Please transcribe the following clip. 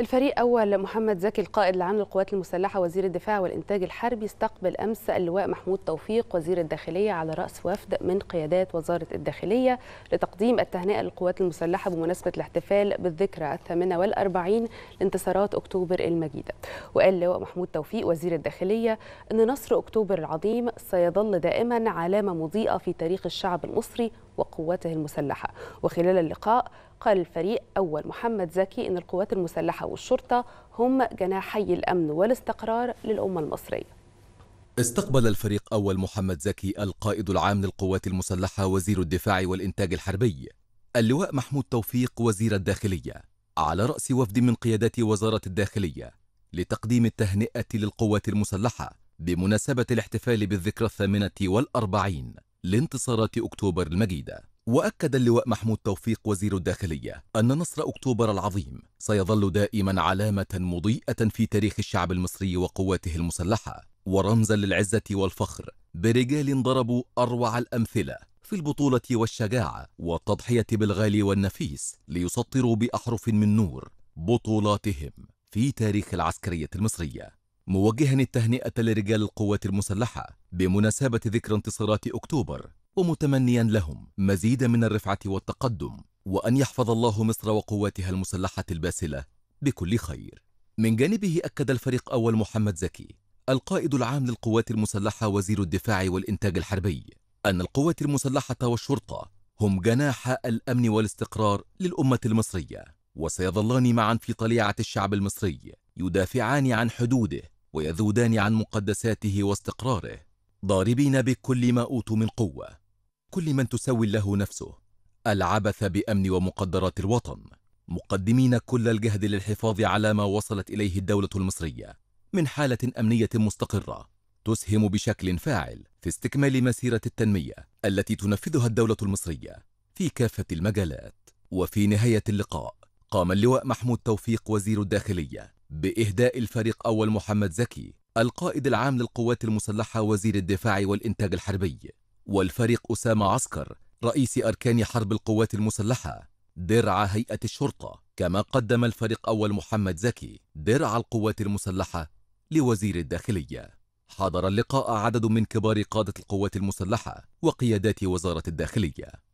الفريق أول محمد زكي القائد العام للقوات المسلحة وزير الدفاع والإنتاج الحربي استقبل أمس اللواء محمود توفيق وزير الداخلية على رأس وفد من قيادات وزارة الداخلية لتقديم التهنئة للقوات المسلحة بمناسبة الاحتفال بالذكرى الثامنة والأربعين لانتصارات أكتوبر المجيدة وقال اللواء محمود توفيق وزير الداخلية أن نصر أكتوبر العظيم سيظل دائما علامة مضيئة في تاريخ الشعب المصري وقواته المسلحة وخلال اللقاء قال الفريق أول محمد زكي أن القوات المسلحة والشرطة هم جناحي الأمن والاستقرار للأمة المصرية استقبل الفريق أول محمد زكي القائد العام للقوات المسلحة وزير الدفاع والإنتاج الحربي اللواء محمود توفيق وزير الداخلية على رأس وفد من قيادات وزارة الداخلية لتقديم التهنئة للقوات المسلحة بمناسبة الاحتفال بالذكرى الثامنة والأربعين لانتصارات أكتوبر المجيدة وأكد اللواء محمود توفيق وزير الداخلية أن نصر أكتوبر العظيم سيظل دائما علامة مضيئة في تاريخ الشعب المصري وقواته المسلحة ورمزا للعزة والفخر برجال ضربوا أروع الأمثلة في البطولة والشجاعة والتضحية بالغالي والنفيس ليسطروا بأحرف من نور بطولاتهم في تاريخ العسكرية المصرية موجها التهنئة لرجال القوات المسلحة بمناسبة ذكرى انتصارات أكتوبر ومتمنيا لهم مزيدا من الرفعة والتقدم وأن يحفظ الله مصر وقواتها المسلحة الباسلة بكل خير من جانبه أكد الفريق أول محمد زكي القائد العام للقوات المسلحة وزير الدفاع والإنتاج الحربي أن القوات المسلحة والشرطة هم جناح الأمن والاستقرار للأمة المصرية وسيظلان معا في طليعة الشعب المصري يدافعان عن حدوده ويذودان عن مقدساته واستقراره ضاربين بكل ما أوتوا من قوة كل من تسوي له نفسه العبث بأمن ومقدرات الوطن مقدمين كل الجهد للحفاظ على ما وصلت إليه الدولة المصرية من حالة أمنية مستقرة تسهم بشكل فاعل في استكمال مسيرة التنمية التي تنفذها الدولة المصرية في كافة المجالات وفي نهاية اللقاء قام اللواء محمود توفيق وزير الداخلية بإهداء الفريق أول محمد زكي القائد العام للقوات المسلحة وزير الدفاع والإنتاج الحربي والفريق أسامة عسكر رئيس أركان حرب القوات المسلحة درع هيئة الشرطة كما قدم الفريق أول محمد زكي درع القوات المسلحة لوزير الداخلية حضر اللقاء عدد من كبار قادة القوات المسلحة وقيادات وزارة الداخلية